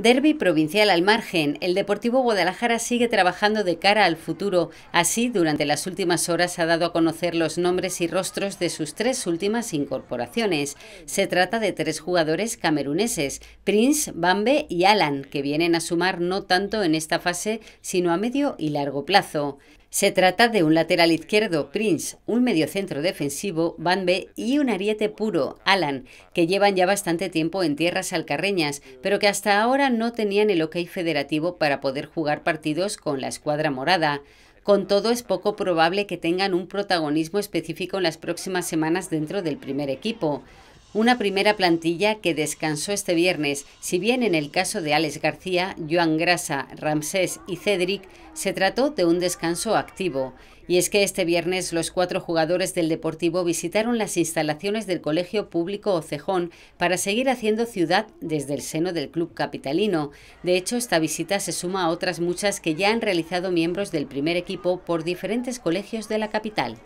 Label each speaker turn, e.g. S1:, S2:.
S1: Derby provincial al margen, el Deportivo Guadalajara sigue trabajando de cara al futuro. Así, durante las últimas horas ha dado a conocer los nombres y rostros de sus tres últimas incorporaciones. Se trata de tres jugadores cameruneses, Prince, Bambe y Alan, que vienen a sumar no tanto en esta fase, sino a medio y largo plazo. Se trata de un lateral izquierdo, Prince, un mediocentro defensivo, Bambe, y un ariete puro, Alan, que llevan ya bastante tiempo en tierras alcarreñas, pero que hasta ahora no tenían el ok federativo para poder jugar partidos con la escuadra morada. Con todo, es poco probable que tengan un protagonismo específico en las próximas semanas dentro del primer equipo. Una primera plantilla que descansó este viernes, si bien en el caso de Alex García, Joan Grasa, Ramsés y Cedric se trató de un descanso activo. Y es que este viernes los cuatro jugadores del Deportivo visitaron las instalaciones del Colegio Público Ocejón para seguir haciendo ciudad desde el seno del club capitalino. De hecho, esta visita se suma a otras muchas que ya han realizado miembros del primer equipo por diferentes colegios de la capital.